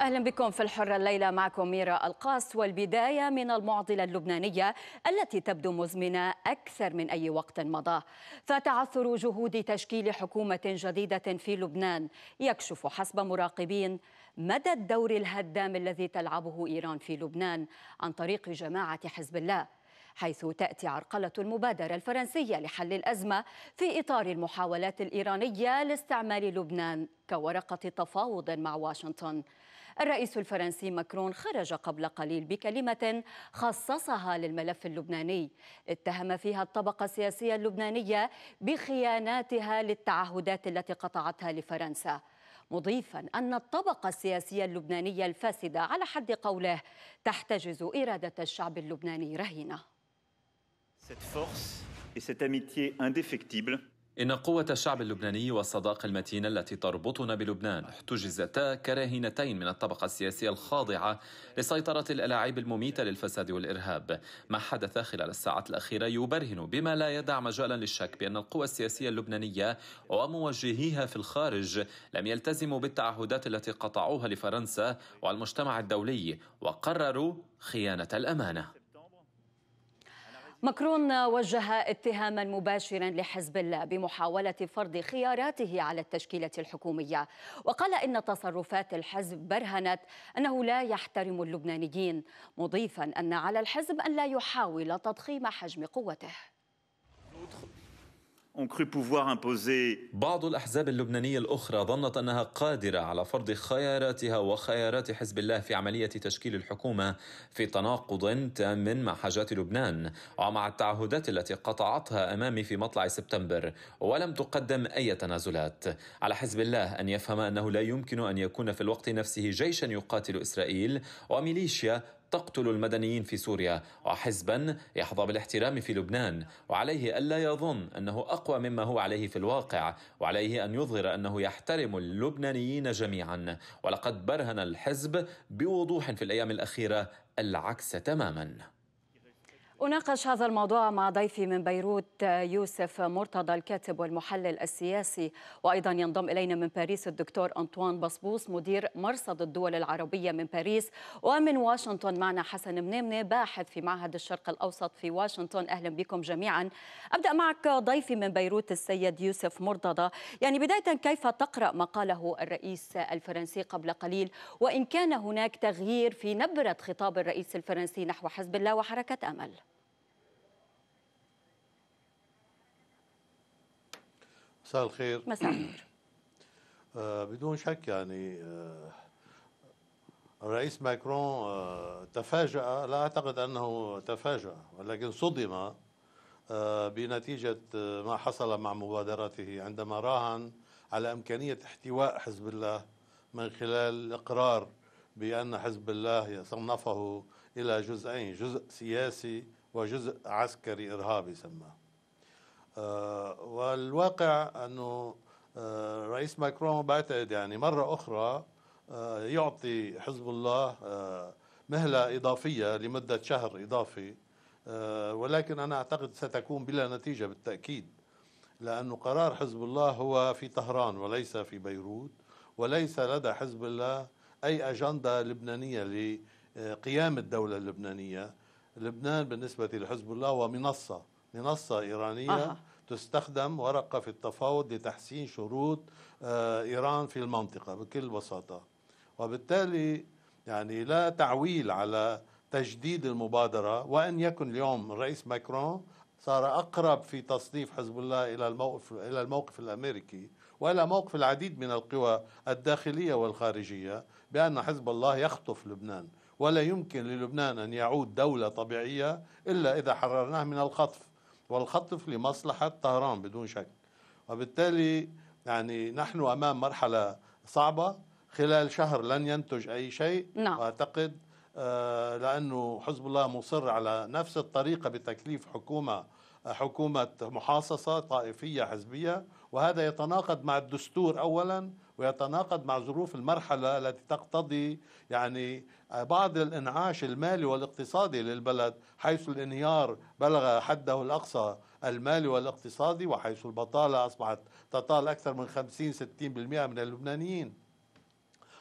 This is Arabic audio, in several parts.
أهلا بكم في الحرة الليلة معكم ميرا القاص والبداية من المعضلة اللبنانية التي تبدو مزمنة أكثر من أي وقت مضى فتعثر جهود تشكيل حكومة جديدة في لبنان يكشف حسب مراقبين مدى الدور الهدام الذي تلعبه إيران في لبنان عن طريق جماعة حزب الله حيث تأتي عرقلة المبادرة الفرنسية لحل الأزمة في إطار المحاولات الإيرانية لاستعمال لبنان كورقة تفاوض مع واشنطن الرئيس الفرنسي ماكرون خرج قبل قليل بكلمة خصصها للملف اللبناني اتهم فيها الطبقة السياسية اللبنانية بخياناتها للتعهدات التي قطعتها لفرنسا مضيفا أن الطبقة السياسية اللبنانية الفاسدة على حد قوله تحتجز إرادة الشعب اللبناني رهينة Cette force et cette amitié indéfectible إن قوة الشعب اللبناني والصداقة المتينة التي تربطنا بلبنان احتجزتا كراهنتين من الطبقة السياسية الخاضعة لسيطرة الألاعيب المميتة للفساد والإرهاب ما حدث خلال الساعات الأخيرة يبرهن بما لا يدع مجالا للشك بأن القوى السياسية اللبنانية وموجهيها في الخارج لم يلتزموا بالتعهدات التي قطعوها لفرنسا والمجتمع الدولي وقرروا خيانة الأمانة ماكرون وجه اتهاما مباشرا لحزب الله بمحاوله فرض خياراته على التشكيله الحكوميه وقال ان تصرفات الحزب برهنت انه لا يحترم اللبنانيين مضيفا ان على الحزب ان لا يحاول تضخيم حجم قوته بعض الأحزاب اللبنانية الأخرى ظنت أنها قادرة على فرض خياراتها وخيارات حزب الله في عملية تشكيل الحكومة في تناقض تام مع حاجات لبنان ومع التعهدات التي قطعتها أمامي في مطلع سبتمبر ولم تقدم أي تنازلات على حزب الله أن يفهم أنه لا يمكن أن يكون في الوقت نفسه جيشا يقاتل إسرائيل وميليشيا تقتل المدنيين في سوريا وحزبا يحظى بالاحترام في لبنان وعليه ألا يظن أنه أقوى مما هو عليه في الواقع وعليه أن يظهر أنه يحترم اللبنانيين جميعا ولقد برهن الحزب بوضوح في الأيام الأخيرة العكس تماما أناقش هذا الموضوع مع ضيفي من بيروت يوسف مرتضى الكاتب والمحلل السياسي وأيضا ينضم إلينا من باريس الدكتور أنطوان بصبوص مدير مرصد الدول العربية من باريس ومن واشنطن معنا حسن منمنة باحث في معهد الشرق الأوسط في واشنطن أهلا بكم جميعا أبدأ معك ضيفي من بيروت السيد يوسف مرتضى يعني بداية كيف تقرأ ما قاله الرئيس الفرنسي قبل قليل وإن كان هناك تغيير في نبرة خطاب الرئيس الفرنسي نحو حزب الله وحركة أمل مساء الخير مساء الخير آه، بدون شك يعني آه، الرئيس ماكرون آه، تفاجأ لا أعتقد أنه تفاجأ ولكن صدم بنتيجة ما حصل مع مبادرته عندما راهن على إمكانية احتواء حزب الله من خلال إقرار بأن حزب الله صنفه إلى جزئين جزء سياسي وجزء عسكري إرهابي سماه آه، والواقع أنه آه، رئيس ماكرون بعتقد يعني مرة أخرى آه، يعطي حزب الله مهلة إضافية لمدة شهر إضافي ولكن أنا أعتقد ستكون بلا نتيجة بالتأكيد لانه قرار حزب الله هو في طهران وليس في بيروت وليس لدى حزب الله أي أجندة لبنانية لقيام الدولة اللبنانية لبنان بالنسبة لحزب الله ومنصة منصة إيرانية آه. تستخدم ورقة في التفاوض لتحسين شروط آه، إيران في المنطقة بكل بساطة وبالتالي يعني لا تعويل على تجديد المبادرة وإن يكن اليوم الرئيس ماكرون صار أقرب في تصنيف حزب الله إلى الموقف, إلى الموقف الأمريكي وإلى موقف العديد من القوى الداخلية والخارجية بأن حزب الله يخطف لبنان ولا يمكن للبنان أن يعود دولة طبيعية إلا إذا حررناه من الخطف والخطف لمصلحة طهران بدون شك وبالتالي يعني نحن أمام مرحلة صعبة خلال شهر لن ينتج أي شيء نعم. وأعتقد آه، لأنه حزب الله مصر على نفس الطريقة بتكليف حكومة آه، حكومة محاصصة طائفية حزبية وهذا يتناقض مع الدستور أولا ويتناقض مع ظروف المرحلة التي تقتضي يعني بعض الانعاش المالي والاقتصادي للبلد حيث الانهيار بلغ حده الأقصى المالي والاقتصادي وحيث البطالة أصبحت تطال أكثر من 50-60% من اللبنانيين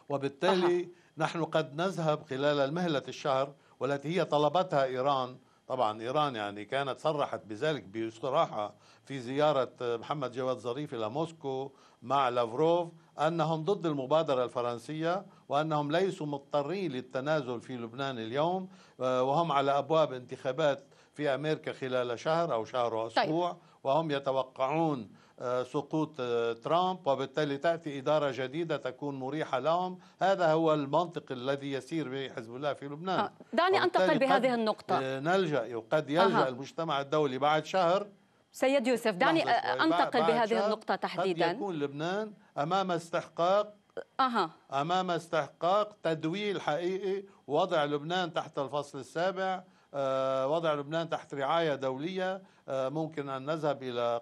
وبالتالي نحن قد نذهب خلال المهلة الشهر والتي هي طلبتها إيران طبعا إيران يعني كانت صرحت بذلك بصراحة في زيارة محمد جواد ظريف إلى موسكو مع لافروف أنهم ضد المبادرة الفرنسية وأنهم ليسوا مضطرين للتنازل في لبنان اليوم آه، وهم على أبواب انتخابات في أمريكا خلال شهر أو شهر وأسبوع طيب. وهم يتوقعون آه، سقوط آه، ترامب وبالتالي تأتي إدارة جديدة تكون مريحة لهم هذا هو المنطق الذي يسير به حزب الله في لبنان آه، دعني أنتقل بهذه النقطة نلجأ وقد يلجأ أه. المجتمع الدولي بعد شهر سيد يوسف دعني أنتقل بهذه النقطة تحديدا قد يكون لبنان أمام استحقاق أها. أمام استحقاق تدويل حقيقي وضع لبنان تحت الفصل السابع وضع لبنان تحت رعاية دولية ممكن أن نذهب إلى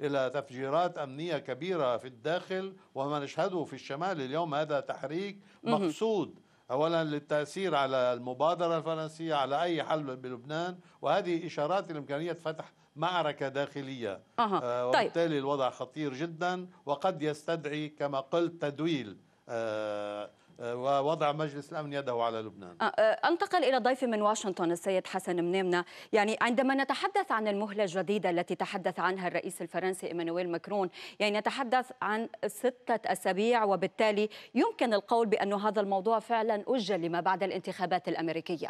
إلى تفجيرات أمنية كبيرة في الداخل وما نشهده في الشمال اليوم هذا تحريك مقصود اولا للتاثير على المبادره الفرنسيه على اي حل بلبنان وهذه اشارات لامكانيه فتح معركه داخليه أه. طيب. وبالتالي طيب. الوضع خطير جدا وقد يستدعي كما قلت تدويل آه ووضع مجلس الامن يده على لبنان آه، آه، انتقل الى ضيفي من واشنطن السيد حسن منامنا يعني عندما نتحدث عن المهله الجديده التي تحدث عنها الرئيس الفرنسي ايمانويل ماكرون يعني نتحدث عن سته اسابيع وبالتالي يمكن القول بأن هذا الموضوع فعلا اجل لما بعد الانتخابات الامريكيه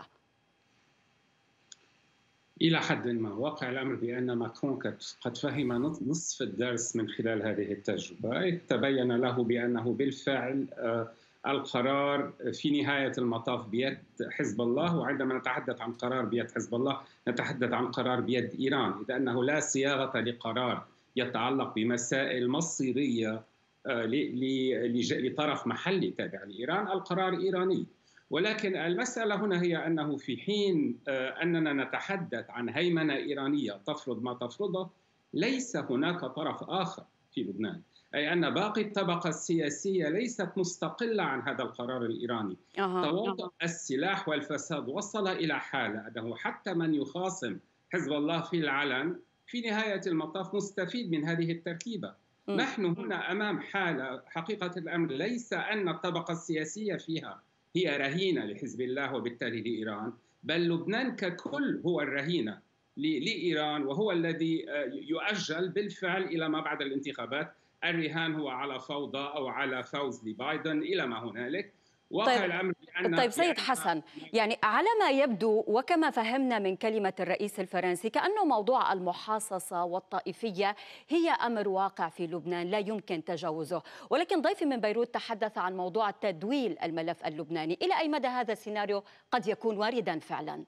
إلى حد ما واقع الأمر بأن ماكرون قد فهم نصف الدرس من خلال هذه التجربة تبين له بأنه بالفعل آه القرار في نهايه المطاف بيد حزب الله وعندما نتحدث عن قرار بيد حزب الله نتحدث عن قرار بيد ايران اذ انه لا صياغه لقرار يتعلق بمسائل مصيريه آه، لطرف محلي تابع لايران القرار ايراني ولكن المساله هنا هي انه في حين آه، اننا نتحدث عن هيمنه ايرانيه تفرض ما تفرضه ليس هناك طرف اخر في لبنان أي أن باقي الطبقة السياسية ليست مستقلة عن هذا القرار الإيراني أه. تواطؤ السلاح والفساد وصل إلى حالة أنه حتى من يخاصم حزب الله في العلن في نهاية المطاف مستفيد من هذه التركيبة نحن هنا أمام حالة حقيقة الأمر ليس أن الطبقة السياسية فيها هي رهينة لحزب الله وبالتالي لإيران بل لبنان ككل هو الرهينة لإيران وهو الذي آه، يؤجل بالفعل إلى ما بعد الانتخابات الرهان هو على فوضى او على فوز لبايدن الى ما هنالك واقع طيب الامر طيب سيد حسن يعني على ما يبدو وكما فهمنا من كلمه الرئيس الفرنسي كانه موضوع المحاصصه والطائفيه هي امر واقع في لبنان لا يمكن تجاوزه ولكن ضيفي من بيروت تحدث عن موضوع تدويل الملف اللبناني الى اي مدى هذا السيناريو قد يكون واردا فعلا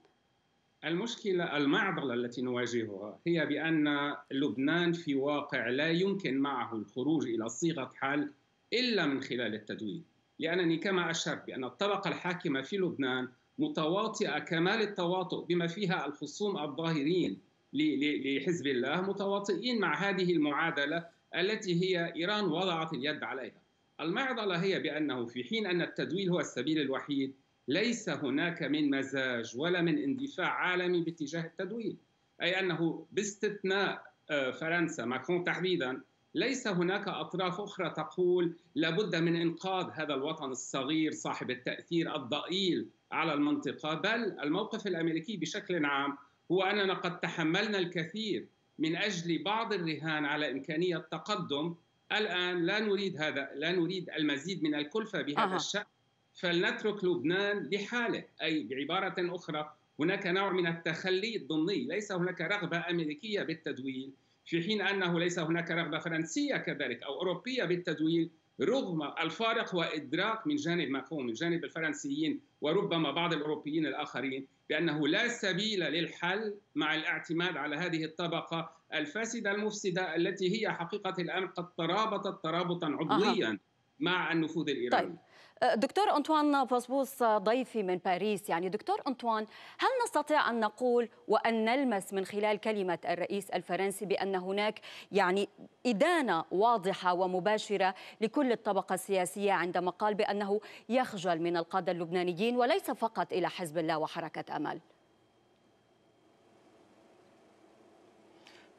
المشكلة المعضلة التي نواجهها هي بأن لبنان في واقع لا يمكن معه الخروج إلى صيغة حل إلا من خلال التدوين لأنني كما أشرت بأن الطبقة الحاكمة في لبنان متواطئة كمال التواطؤ بما فيها الخصوم الظاهرين لحزب الله متواطئين مع هذه المعادلة التي هي إيران وضعت اليد عليها المعضلة هي بأنه في حين أن التدويل هو السبيل الوحيد ليس هناك من مزاج ولا من اندفاع عالمي باتجاه التدوير أي أنه باستثناء آه، فرنسا ماكرون تحديدا ليس هناك أطراف أخرى تقول لابد من إنقاذ هذا الوطن الصغير صاحب التأثير الضئيل على المنطقة بل الموقف الأمريكي بشكل عام هو أننا قد تحملنا الكثير من أجل بعض الرهان على إمكانية التقدم الآن لا نريد هذا لا نريد المزيد من الكلفة بهذا أه. الشأن فلنترك لبنان لحاله أي بعبارة أخرى هناك نوع من التخلي الضمني ليس هناك رغبة أمريكية بالتدويل في حين أنه ليس هناك رغبة فرنسية كذلك أو أوروبية بالتدويل رغم الفارق هو إدراك من جانب مفهوم من جانب الفرنسيين وربما بعض الأوروبيين الآخرين بأنه لا سبيل للحل مع الاعتماد على هذه الطبقة الفاسدة المفسدة التي هي حقيقة الأمر قد ترابطت ترابطا عضويا أه. مع النفوذ الإيراني طيب. دكتور أنطوان بصبوص ضيفي من باريس يعني دكتور أنطوان هل نستطيع أن نقول وأن نلمس من خلال كلمة الرئيس الفرنسي بأن هناك يعني إدانة واضحة ومباشرة لكل الطبقة السياسية عندما قال بأنه يخجل من القادة اللبنانيين وليس فقط إلى حزب الله وحركة أمل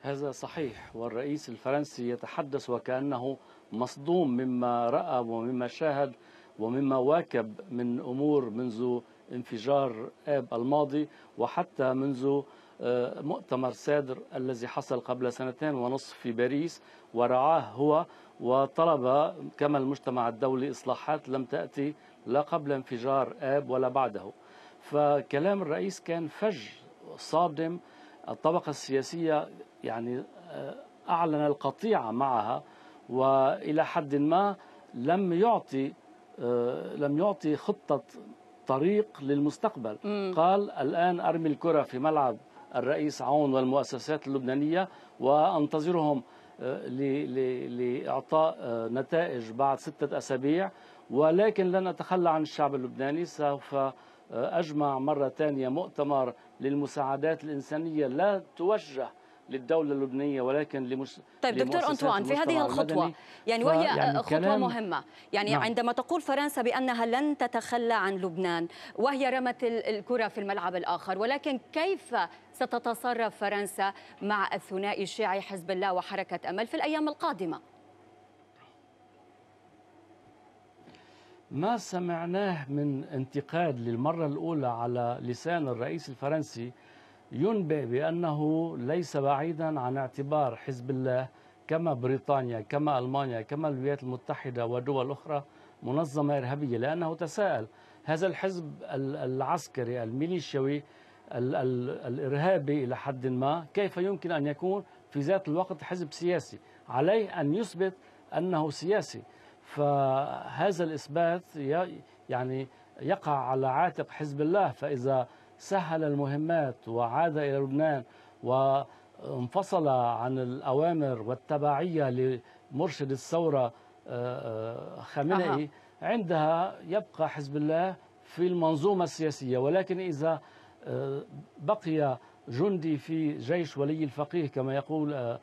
هذا صحيح والرئيس الفرنسي يتحدث وكأنه مصدوم مما رأى ومما شاهد ومما واكب من أمور منذ انفجار آب الماضي وحتى منذ آه، مؤتمر سادر الذي حصل قبل سنتين ونصف في باريس ورعاه هو وطلب كما المجتمع الدولي إصلاحات لم تأتي لا قبل انفجار آب ولا بعده فكلام الرئيس كان فج صادم الطبقة السياسية يعني آه، أعلن القطيعة معها وإلى حد ما لم يعطي آه، لم يعطي خطة طريق للمستقبل مم. قال الآن أرمي الكرة في ملعب الرئيس عون والمؤسسات اللبنانية وأنتظرهم آه، لإعطاء آه، نتائج بعد ستة أسابيع ولكن لن أتخلى عن الشعب اللبناني سوف أجمع مرة ثانية مؤتمر للمساعدات الإنسانية لا توجه للدوله اللبنانيه ولكن لمس طيب دكتور انطوان في هذه الخطوه يعني وهي يعني خطوه كلام... مهمه يعني نعم. عندما تقول فرنسا بانها لن تتخلى عن لبنان وهي رمت الكره في الملعب الاخر ولكن كيف ستتصرف فرنسا مع الثنائي الشيعي حزب الله وحركه امل في الايام القادمه ما سمعناه من انتقاد للمره الاولى على لسان الرئيس الفرنسي ينبئ بأنه ليس بعيدا عن اعتبار حزب الله كما بريطانيا كما ألمانيا كما الولايات المتحدة ودول أخرى منظمة إرهابية لأنه تساءل هذا الحزب العسكري الميليشيوي الإرهابي إلى حد ما كيف يمكن أن يكون في ذات الوقت حزب سياسي عليه أن يثبت أنه سياسي فهذا الإثبات يعني يقع على عاتق حزب الله فإذا سهل المهمات وعاد إلى لبنان وانفصل عن الأوامر والتبعية لمرشد الثورة آه، آه، خامنئي عندها يبقى حزب الله في المنظومة السياسية ولكن إذا آه، بقي جندي في جيش ولي الفقيه كما يقول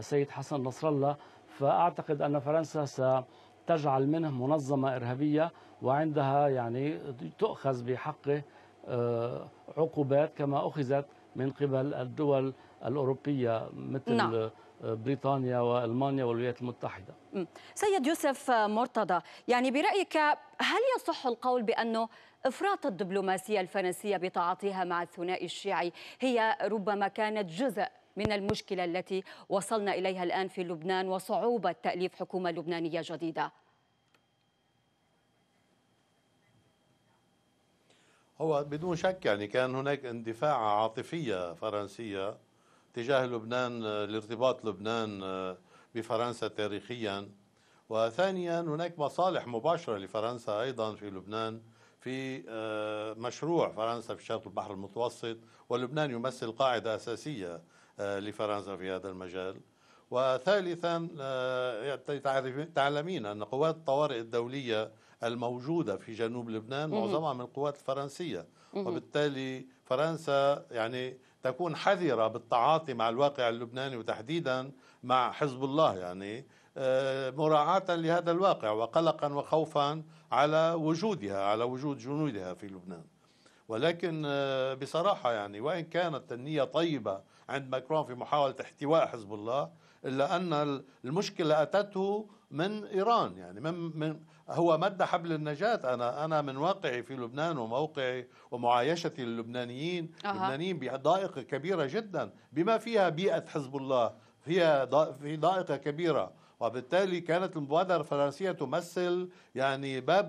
سيد حسن نصر الله فأعتقد أن فرنسا ستجعل منه منظمة إرهابية وعندها يعني تؤخذ بحقه آه، عقوبات كما أخذت من قبل الدول الأوروبية مثل نعم. آه، بريطانيا والمانيا والولايات المتحده. سيد يوسف آه، مرتضى، يعني برايك هل يصح القول بانه افراط الدبلوماسيه الفرنسيه بتعاطيها مع الثنائي الشيعي هي ربما كانت جزء من المشكله التي وصلنا اليها الان في لبنان وصعوبه تاليف حكومه لبنانيه جديده؟ هو بدون شك يعني كان هناك اندفاع عاطفية فرنسية تجاه لبنان لارتباط لبنان آه، بفرنسا تاريخيا وثانيا هناك مصالح مباشرة لفرنسا أيضا في لبنان في آه، مشروع فرنسا في شرق البحر المتوسط ولبنان يمثل قاعدة أساسية آه، لفرنسا في هذا المجال وثالثا يعني تعلمين أن قوات الطوارئ الدولية الموجودة في جنوب لبنان معظمها من القوات الفرنسية وبالتالي فرنسا يعني تكون حذرة بالتعاطي مع الواقع اللبناني وتحديدا مع حزب الله يعني آه، مراعاة لهذا الواقع وقلقا وخوفا على وجودها على وجود جنودها في لبنان ولكن آه، بصراحة يعني وإن كانت النية طيبة عند ماكرون في محاولة احتواء حزب الله إلا أن المشكلة أتته من إيران يعني من, من هو مد حبل النجاة أنا أنا من واقعي في لبنان وموقعي ومعايشتي للبنانيين أه. اللبنانيين بضائقه كبيرة جدا بما فيها بيئة حزب الله فيها في ضائقة كبيرة وبالتالي كانت المبادرة الفرنسية تمثل يعني باب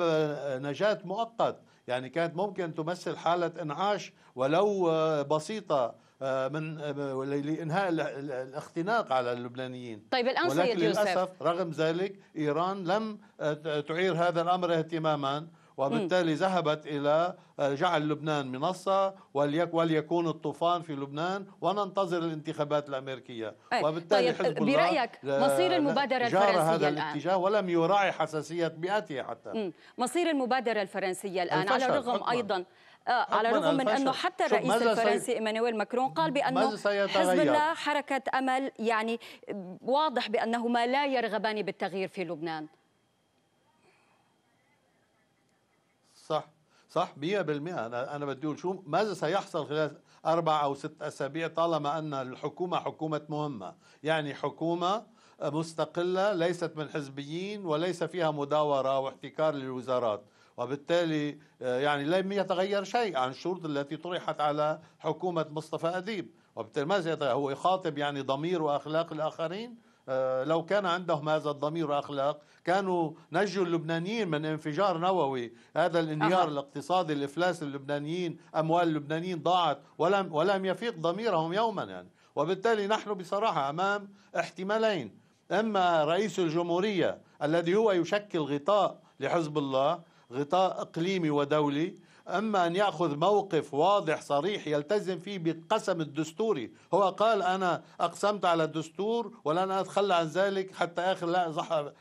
نجاة مؤقت يعني كانت ممكن تمثل حالة انعاش ولو بسيطة آه، من آه، لانهاء الاختناق على اللبنانيين طيب الان ولكن سيد يوسف للاسف رغم ذلك ايران لم آه، تعير هذا الامر اهتماما وبالتالي ذهبت الى جعل لبنان منصه وليكون الطوفان في لبنان وننتظر الانتخابات الامريكيه أي. طيب، وبالتالي طيب حزب برايك مصير المبادره جار الفرنسيه هذا الان الاتجاه ولم يراعي حساسيه بيئته حتى مم. مصير المبادره الفرنسيه الان على الرغم حكما. ايضا آه على الرغم من انه حتى الرئيس الفرنسي سي... ايمانويل ماكرون قال بانه حزب الله حركه امل يعني واضح بانهما لا يرغبان بالتغيير في لبنان صح صح 100% انا انا بدي اقول شو ماذا سيحصل خلال اربع او ست اسابيع طالما ان الحكومه حكومه مهمه يعني حكومه مستقله ليست من حزبيين وليس فيها مداوره واحتكار للوزارات وبالتالي آه، يعني لم يتغير شيء عن الشروط التي طرحت على حكومة مصطفى أديب وبالتالي ماذا يتغير؟ هو يخاطب يعني ضمير وأخلاق الآخرين آه، لو كان عندهم هذا الضمير واخلاق كانوا نجوا اللبنانيين من انفجار نووي هذا الانهيار أه. الاقتصادي الافلاس اللبنانيين اموال اللبنانيين ضاعت ولم ولم يفيق ضميرهم يوما يعني وبالتالي نحن بصراحه امام احتمالين اما رئيس الجمهوريه الذي هو يشكل غطاء لحزب الله غطاء اقليمي ودولي اما ان ياخذ موقف واضح صريح يلتزم فيه بالقسم الدستوري هو قال انا اقسمت على الدستور ولن اتخلى عن ذلك حتى اخر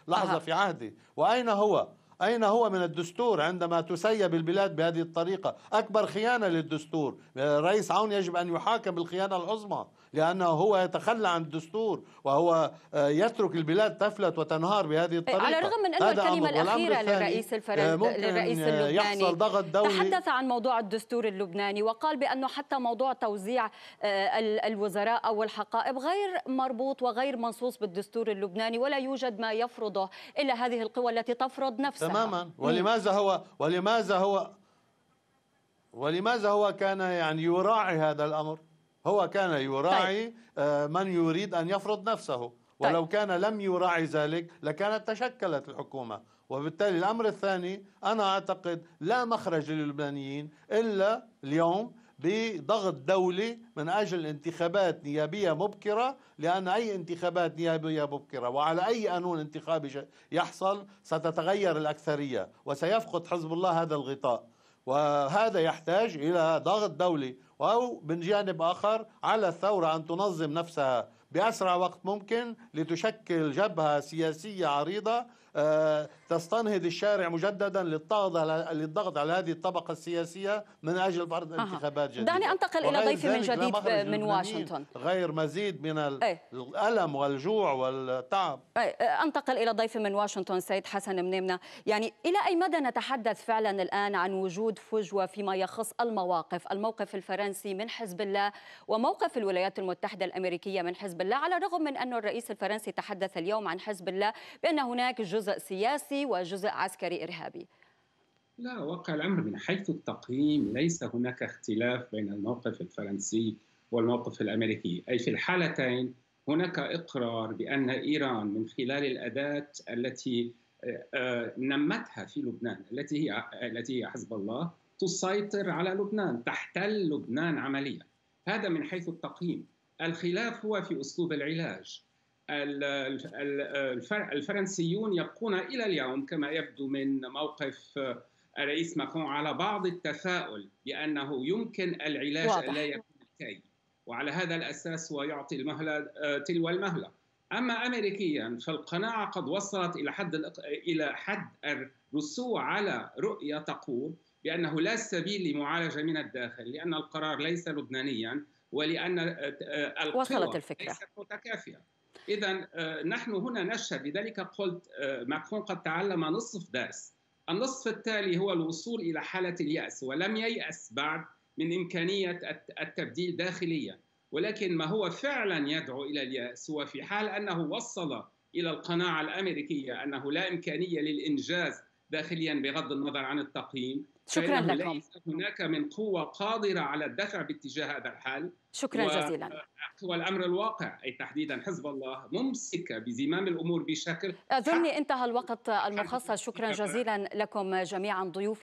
لحظه في عهدي واين هو أين هو من الدستور عندما تسيب البلاد بهذه الطريقة أكبر خيانة للدستور رئيس عون يجب أن يحاكم بالخيانة العظمى لأنه هو يتخلى عن الدستور وهو آه، يترك البلاد تفلت وتنهار بهذه إيه، الطريقة على الرغم من أنه الكلمة الأخيرة للرئيس الفرنسي آه، للرئيس اللبناني يحصل ضغط دولي تحدث عن موضوع الدستور اللبناني وقال بأنه حتى موضوع توزيع آه، الوزراء أو الحقائب غير مربوط وغير منصوص بالدستور اللبناني ولا يوجد ما يفرضه إلا هذه القوى التي تفرض نفسها تماما ولماذا هو ولماذا هو ولماذا هو كان يعني يراعي هذا الأمر هو كان يراعي طيب. آه، من يريد أن يفرض نفسه طيب. ولو طيب. كان لم يراعي ذلك لكانت تشكلت الحكومة وبالتالي الأمر الثاني أنا أعتقد لا مخرج للبنانيين إلا اليوم بضغط دولي من اجل انتخابات نيابيه مبكره لان اي انتخابات نيابيه مبكره وعلى اي قانون انتخابي يحصل ستتغير الاكثريه وسيفقد حزب الله هذا الغطاء وهذا يحتاج الى ضغط دولي أو من جانب آخر على الثورة أن تنظم نفسها بأسرع وقت ممكن لتشكل جبهة سياسية عريضة آه، تستنهض الشارع مجددا للضغط على للضغط على هذه الطبقه السياسيه من اجل فرض انتخابات جديده دعني انتقل الى ضيفي من جديد من واشنطن غير مزيد من إيه. الالم والجوع والتعب إيه، إيه، انتقل الى ضيفي من واشنطن سيد حسن منيمنا يعني الى اي مدى نتحدث فعلا الان عن وجود فجوه فيما يخص المواقف الموقف الفرنسي من حزب الله وموقف الولايات المتحده الامريكيه من حزب الله على الرغم من ان الرئيس الفرنسي تحدث اليوم عن حزب الله بان هناك جزء سياسي وجزء عسكري إرهابي لا واقع الأمر من حيث التقييم ليس هناك اختلاف بين الموقف الفرنسي والموقف الأمريكي أي في الحالتين هناك إقرار بأن إيران من خلال الأداة التي آه، آه، نمتها في لبنان التي هي التي هي حزب الله تسيطر على لبنان تحتل لبنان عمليا هذا من حيث التقييم الخلاف هو في أسلوب العلاج الفرنسيون يبقون إلى اليوم كما يبدو من موقف آه، الرئيس ماكرون على بعض التفاؤل بأنه يمكن العلاج واضح. يكون الكي وعلى هذا الأساس ويعطي المهلة آه، تلو المهلة أما أمريكيا فالقناعة قد وصلت إلى حد إلى حد الرسو على رؤية تقول بأنه لا سبيل لمعالجة من الداخل لأن القرار ليس لبنانيا ولأن آه، القوى وصلت الفكرة ليست متكافئة إذا آه، نحن هنا نشهد لذلك قلت آه، ماكرون قد تعلم نصف درس النصف التالي هو الوصول إلى حالة اليأس ولم ييأس بعد من إمكانية التبديل داخليا ولكن ما هو فعلا يدعو إلى اليأس هو في حال أنه وصل إلى القناعة الأمريكية أنه لا إمكانية للإنجاز داخليا بغض النظر عن التقييم شكرا لكم ليس هناك من قوة قادرة على الدفع باتجاه هذا الحال شكرا و... جزيلا والأمر الواقع أي تحديدا حزب الله ممسكة بزمام الأمور بشكل أظن انتهى الوقت المخصص شكرا جزيلا لكم جميعا ضيوف